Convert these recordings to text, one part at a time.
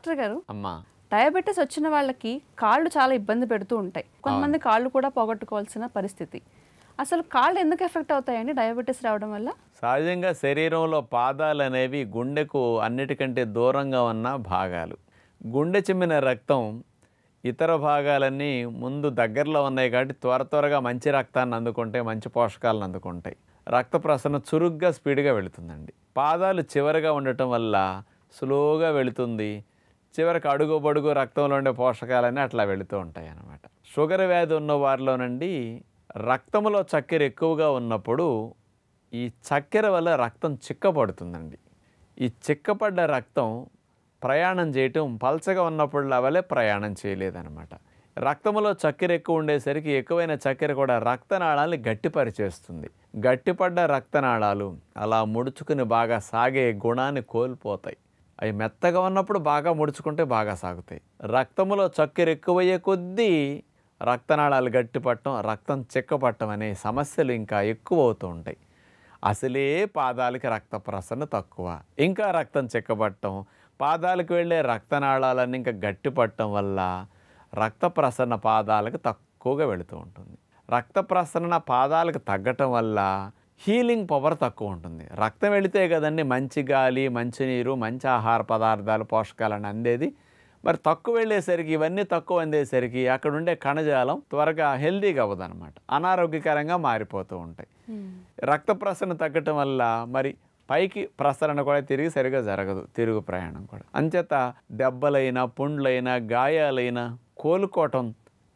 doctor గారు అమ్మా diabetes వచ్చిన వాళ్ళకి కాళ్ళు చాలా ఇబ్బంది పెడుతూ ఉంటాయి కొంతమంది కాళ్ళు కూడా పోగొట్టుకోవాల్సిన పరిస్థితి అసలు కాళ్ళు ఎందుకు ఎఫెక్ట్ అవుతాయండి డయాబెటీస్ రావడం వల్ల సహజంగా శరీరంలో పాదాలు అనేవి గుండెకు అన్నిటికంటే దూరంగా ఉన్న భాగాలు గుండె చిమ్మిన రక్తం ఇతర భాగాలన్నీ ముందు దగ్గరలో ఉన్నాయి కాబట్టి త్వర త్వరగా మంచి రక్తాన్ని అందుకుంటాయి మంచి పోషకాలను అందుకుంటాయి రక్త ప్రసరణ చురుగ్గా స్పీడ్గా వెళుతుందండి పాదాలు చివరిగా ఉండటం వల్ల స్లోగా వెళుతుంది చివరికి అడుగుబడుగు రక్తంలో ఉండే పోషకాలన్నీ అట్లా వెళుతూ ఉంటాయి అన్నమాట షుగర్ వ్యాధి ఉన్న నుండి రక్తంలో చక్కెర ఎక్కువగా ఉన్నప్పుడు ఈ చక్కెర వల్ల రక్తం చిక్కపడుతుందండి ఈ చిక్కపడ్డ రక్తం ప్రయాణం చేయటం పల్చగా ఉన్నప్పుడు వలె ప్రయాణం చేయలేదన్నమాట రక్తంలో చక్కెర ఎక్కువ ఉండేసరికి ఎక్కువైన చక్కెర కూడా రక్తనాళాలని గట్టిపరిచేస్తుంది గట్టిపడ్డ రక్తనాళాలు అలా ముడుచుకుని బాగా సాగే గుణాన్ని కోల్పోతాయి అవి మెత్తగా ఉన్నప్పుడు బాగా ముడుచుకుంటే బాగా సాగుతాయి రక్తములో చక్కెర ఎక్కువయ్యే కొద్దీ రక్తనాళాలు గట్టిపట్టడం రక్తం చిక్కపట్టడం అనే సమస్యలు ఇంకా ఎక్కువ అవుతూ ఉంటాయి అసలే పాదాలకి రక్త ప్రసరణ తక్కువ ఇంకా రక్తం చిక్కబట్టడం పాదాలకు వెళ్ళే రక్తనాళాలన్నీ ఇంకా గట్టిపట్టడం వల్ల రక్త ప్రసరణ పాదాలకు తక్కువగా వెళుతూ ఉంటుంది రక్త ప్రసరణ పాదాలకు తగ్గటం వల్ల హీలింగ్ పవర్ తక్కువ ఉంటుంది రక్తం వెళితే కదండి మంచి గాలి మంచినీరు మంచి ఆహార పదార్థాలు పోషకాలను అందేది మరి తక్కువ వెళ్ళేసరికి ఇవన్నీ తక్కువ అందేసరికి అక్కడ ఉండే కణజాలం త్వరగా హెల్దీగా అవ్వదనమాట అనారోగ్యకరంగా మారిపోతూ ఉంటాయి రక్త ప్రసరణ తగ్గటం వల్ల మరి పైకి ప్రసరణ కూడా తిరిగి సరిగా జరగదు తిరుగు ప్రయాణం కూడా అంచేత దెబ్బలైనా పుండ్లైనా గాయాలైనా కోలుకోవటం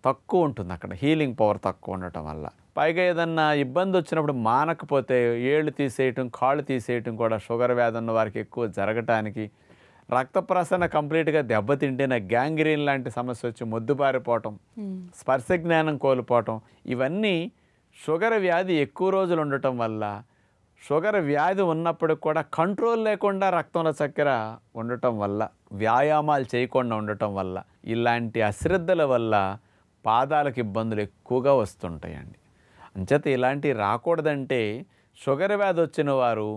తక్కువ ఉంటుంది అక్కడ హీలింగ్ పవర్ తక్కువ ఉండటం వల్ల పైగా ఏదన్నా ఇబ్బంది వచ్చినప్పుడు మానకపోతే ఏళ్ళు తీసేయటం కాళ్ళు తీసేయటం కూడా షుగర్ వ్యాధి ఉన్న వారికి ఎక్కువ జరగటానికి రక్త ప్రసరణ కంప్లీట్గా దెబ్బతింటే నా గ్యాంగ్రీన్ లాంటి సమస్య వచ్చి మొద్దుబారిపోవటం స్పర్శ జ్ఞానం కోల్పోవటం ఇవన్నీ షుగర్ వ్యాధి ఎక్కువ రోజులు ఉండటం వల్ల షుగర్ వ్యాధి ఉన్నప్పుడు కూడా కంట్రోల్ లేకుండా రక్తంలో చక్కెర ఉండటం వల్ల వ్యాయామాలు చేయకుండా ఉండటం వల్ల ఇలాంటి అశ్రద్ధల వల్ల పాదాలకు ఇబ్బందులు ఎక్కువగా వస్తుంటాయండి అంచేత ఇలాంటివి రాకూడదంటే షుగర్ వ్యాధి వచ్చిన వారు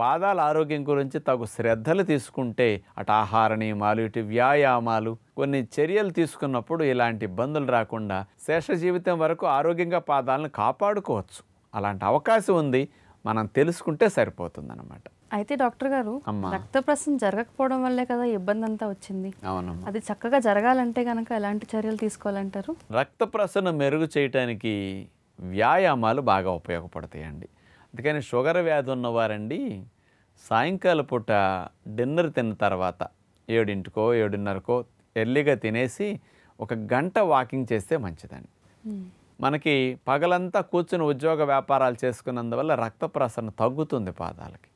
పాదాల ఆరోగ్యం గురించి తగు శ్రద్ధలు తీసుకుంటే అటు ఆహార నియమాలు ఇటు వ్యాయామాలు కొన్ని చర్యలు తీసుకున్నప్పుడు ఇలాంటి ఇబ్బందులు రాకుండా శేష జీవితం వరకు ఆరోగ్యంగా పాదాలను కాపాడుకోవచ్చు అలాంటి అవకాశం ఉంది మనం తెలుసుకుంటే అనమాట అయితే డాక్టర్ గారు రక్త ప్రసరణ జరగకపోవడం వల్లే కదా ఇబ్బంది అంతా వచ్చింది అవును అది చక్కగా జరగాలంటే కనుక ఎలాంటి చర్యలు తీసుకోవాలంటారు రక్త ప్రసరణ మెరుగు చేయటానికి వ్యాయామాలు బాగా ఉపయోగపడతాయండి అందుకని షుగర్ వ్యాధి ఉన్నవారండి సాయంకాల పూట డిన్నర్ తిన్న తర్వాత ఏడింటికో ఏడున్నరకో ఎర్లీగా తినేసి ఒక గంట వాకింగ్ చేస్తే మంచిదండి మనకి పగలంతా కూర్చుని ఉద్యోగ వ్యాపారాలు చేసుకున్నందువల్ల రక్త ప్రసరణ తగ్గుతుంది పాదాలకి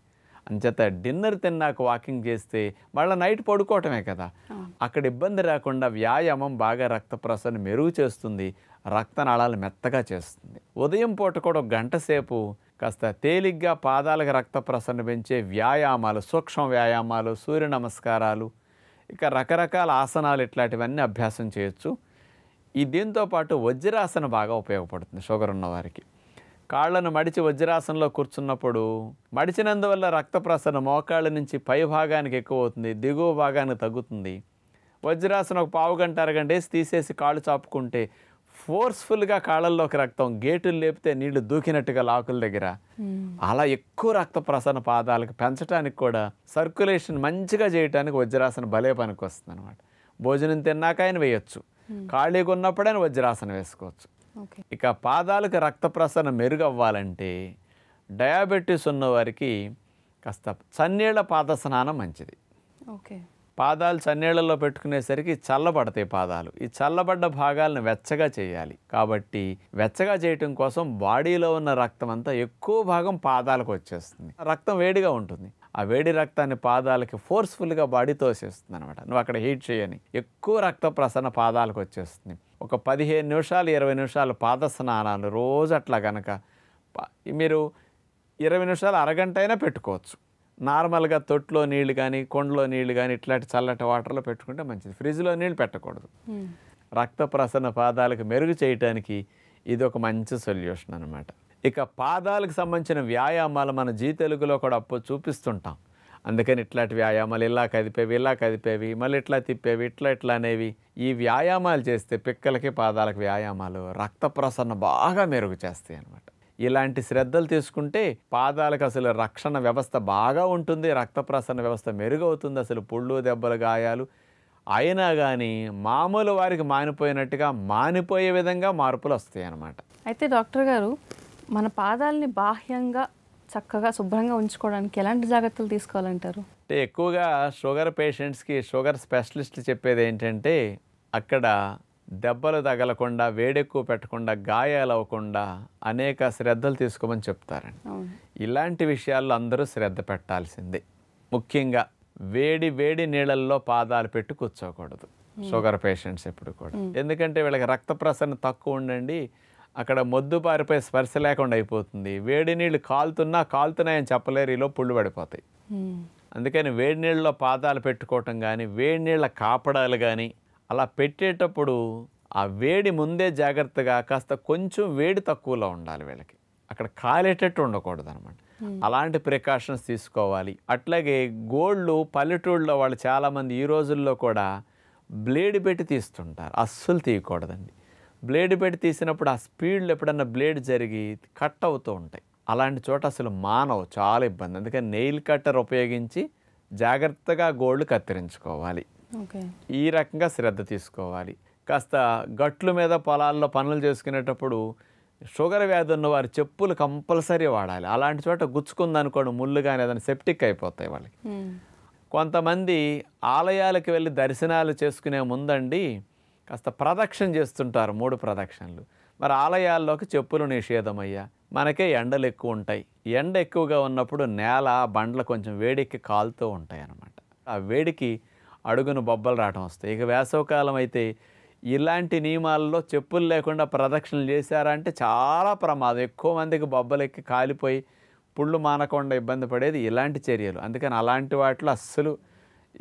అంచేత డిన్నర్ తిన్నాక వాకింగ్ చేస్తే మళ్ళీ నైట్ పడుకోవటమే కదా అక్కడ ఇబ్బంది రాకుండా వ్యాయామం బాగా రక్త ప్రసరణ మెరుగు చేస్తుంది రక్తనాళాలు మెత్తగా చేస్తుంది ఉదయం పూట కూడా గంట సేపు కాస్త తేలిగ్గా పాదాలకు రక్త ప్రసరణ పెంచే వ్యాయామాలు సూక్ష్మ వ్యాయామాలు సూర్య నమస్కారాలు ఇక రకరకాల ఆసనాలు ఇట్లాంటివన్నీ అభ్యాసం చేయొచ్చు ఈ దీంతోపాటు వజ్రాసన బాగా ఉపయోగపడుతుంది షుగర్ ఉన్నవారికి కాళ్లను మడిచి వజ్రాసనంలో కూర్చున్నప్పుడు మడిచినందువల్ల రక్త ప్రసరణ మోకాళ్ళ నుంచి పై భాగానికి ఎక్కువ అవుతుంది దిగువ భాగానికి తగ్గుతుంది వజ్రాసనం ఒక పావు గంట అరగంట వేసి తీసేసి కాళ్ళు చాపుకుంటే ఫోర్స్ఫుల్గా కాళ్ళల్లోకి రక్తం గేటులు లేపితే నీళ్లు దూకినట్టుగా లాకుల దగ్గర అలా ఎక్కువ రక్త ప్రసరణ పాదాలకు పెంచడానికి కూడా సర్క్యులేషన్ మంచిగా చేయడానికి వజ్రాసనం భలే పనికి వస్తుంది అనమాట భోజనం తిన్నాక ఆయన వేయచ్చు ఖాళీగా ఉన్నప్పుడైనా వజ్రాసనం వేసుకోవచ్చు ఇక పాదాలకు రక్త ప్రసరణ మెరుగవ్వాలంటే డయాబెటీస్ ఉన్నవారికి కాస్త చన్నీళ్ళ పాద స్నానం మంచిది ఓకే పాదాలు చన్నీళ్లలో పెట్టుకునేసరికి చల్లబడతాయి పాదాలు ఈ చల్లబడ్డ భాగాలను వెచ్చగా చేయాలి కాబట్టి వెచ్చగా చేయటం కోసం బాడీలో ఉన్న రక్తం అంతా ఎక్కువ భాగం పాదాలకు వచ్చేస్తుంది రక్తం వేడిగా ఉంటుంది ఆ వేడి రక్తాన్ని పాదాలకి ఫోర్స్ఫుల్గా బాడీ తోసేస్తుంది అనమాట నువ్వు అక్కడ హీట్ చేయని ఎక్కువ రక్త ప్రసరణ పాదాలకు వచ్చేస్తుంది ఒక పదిహేను నిమిషాలు ఇరవై నిమిషాలు పాద స్నానాలు రోజు అట్లా కనుక మీరు ఇరవై నిమిషాలు అరగంట అయినా పెట్టుకోవచ్చు నార్మల్గా తొట్లో నీళ్లు కానీ కొండలో నీళ్లు కానీ ఇట్లాంటి చల్లటి వాటర్లో పెట్టుకుంటే మంచిది ఫ్రిడ్జ్లో నీళ్ళు పెట్టకూడదు రక్త ప్రసరణ పాదాలకు మెరుగు చేయటానికి ఇది ఒక మంచి సొల్యూషన్ అనమాట ఇక పాదాలకు సంబంధించిన వ్యాయామాలు మన జీ తెలుగులో కూడా అప్పు చూపిస్తుంటాం అందుకని ఇట్లాంటి వ్యాయామాలు ఇలా కదిపేవి ఇలా కదిపేవి మళ్ళీ ఇట్లా తిప్పేవి ఇట్లా ఇట్లా అనేవి ఈ వ్యాయామాలు చేస్తే పిక్కలకి పాదాలకు వ్యాయామాలు రక్త ప్రసరణ బాగా మెరుగు చేస్తాయి అనమాట ఇలాంటి శ్రద్ధలు తీసుకుంటే పాదాలకు అసలు రక్షణ వ్యవస్థ బాగా ఉంటుంది రక్త ప్రసరణ వ్యవస్థ మెరుగవుతుంది అసలు పుళ్ళు దెబ్బలు గాయాలు అయినా కానీ మామూలు వారికి మానిపోయినట్టుగా మానిపోయే విధంగా మార్పులు వస్తాయి అన్నమాట అయితే డాక్టర్ గారు మన పాదాలని బాహ్యంగా చక్కగా శుభ్రంగా ఉంచుకోవడానికి ఎలాంటి జాగ్రత్తలు తీసుకోవాలంటారు అంటే ఎక్కువగా షుగర్ పేషెంట్స్కి షుగర్ స్పెషలిస్ట్ చెప్పేది ఏంటంటే అక్కడ దెబ్బలు తగలకుండా వేడెక్కువ పెట్టకుండా గాయాలు అవ్వకుండా అనేక శ్రద్ధలు తీసుకోమని చెప్తారండి ఇలాంటి విషయాల్లో అందరూ శ్రద్ధ పెట్టాల్సిందే ముఖ్యంగా వేడి వేడి నీళ్ళల్లో పాదాలు పెట్టి కూర్చోకూడదు షుగర్ పేషెంట్స్ ఎప్పుడు కూడా ఎందుకంటే వీళ్ళకి రక్త ప్రసరణ తక్కువ ఉండండి అక్కడ మొద్దు పారిపోయి స్పర్శ లేకుండా అయిపోతుంది వేడి నీళ్ళు కాలుతున్నా కాలుతున్నాయని చెప్పలేరు ఈలో పుళ్ళు పడిపోతాయి అందుకని వేడి నీళ్ళలో పాదాలు పెట్టుకోవటం కానీ వేడి నీళ్ళ కాపడాలు కానీ అలా పెట్టేటప్పుడు ఆ వేడి ముందే జాగ్రత్తగా కాస్త కొంచెం వేడి తక్కువలో ఉండాలి వీళ్ళకి అక్కడ కాలేటట్టు ఉండకూడదు అనమాట అలాంటి ప్రికాషన్స్ తీసుకోవాలి అట్లాగే గోళ్ళు పల్లెటూళ్ళలో వాళ్ళు చాలామంది ఈ రోజుల్లో కూడా బ్లేడ్ పెట్టి తీస్తుంటారు అస్సలు తీయకూడదండి బ్లేడ్ పెట్టి తీసినప్పుడు ఆ స్పీడ్లో ఎప్పుడన్నా బ్లేడ్ జరిగి కట్ అవుతూ ఉంటాయి అలాంటి చోట అసలు మానవు చాలా ఇబ్బంది అందుకని నెయిల్ కట్టర్ ఉపయోగించి జాగ్రత్తగా గోళ్ళు కత్తిరించుకోవాలి ఈ రకంగా శ్రద్ధ తీసుకోవాలి కాస్త గట్లు మీద పొలాల్లో పనులు చేసుకునేటప్పుడు షుగర్ వ్యాధి ఉన్న వారి చెప్పులు కంపల్సరీ వాడాలి అలాంటి చోట గుచ్చుకుందనుకోండి ముళ్ళు కానీ ఏదైనా సెప్టిక్ అయిపోతాయి వాళ్ళకి కొంతమంది ఆలయాలకు వెళ్ళి దర్శనాలు చేసుకునే ముందండి కాస్త ప్రదక్షిణ చేస్తుంటారు మూడు ప్రదక్షిణలు మరి ఆలయాల్లోకి చెప్పులు నిషేధమయ్యా మనకే ఎండలు ఎక్కువ ఉంటాయి ఎండ ఎక్కువగా ఉన్నప్పుడు నేల బండ్లు కొంచెం వేడికి కాలుతూ ఉంటాయి అన్నమాట ఆ వేడికి అడుగును బొబ్బలు రావటం వస్తాయి ఇక వేసవకాలం అయితే ఇలాంటి నియమాల్లో చెప్పులు లేకుండా ప్రదక్షిణలు చేశారంటే చాలా ప్రమాదం ఎక్కువ మందికి బొబ్బలెక్కి కాలిపోయి పుళ్ళు మానకుండా ఇబ్బంది పడేది ఇలాంటి చర్యలు అందుకని అలాంటి వాటిలో అస్సలు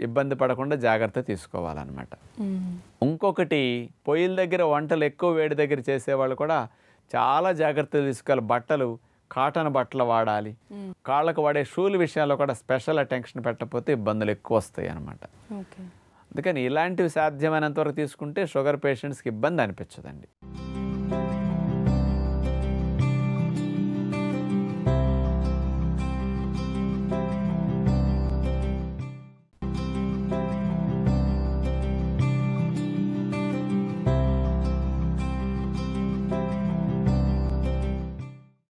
ఇబ్బంది పడకుండా జాగ్రత్త తీసుకోవాలన్నమాట ఇంకొకటి పొయ్యిల దగ్గర వంటలు ఎక్కువ వేడి దగ్గర చేసేవాళ్ళు కూడా చాలా జాగ్రత్తలు తీసుకోవాలి బట్టలు కాటన్ బట్టలు వాడాలి కాళ్ళకు వాడే షూల విషయాల్లో కూడా స్పెషల్ అటెన్షన్ పెట్టకపోతే ఇబ్బందులు ఎక్కువ వస్తాయి అనమాట అందుకని ఇలాంటివి సాధ్యమైనంత వరకు తీసుకుంటే షుగర్ పేషెంట్స్కి ఇబ్బంది అనిపించదండి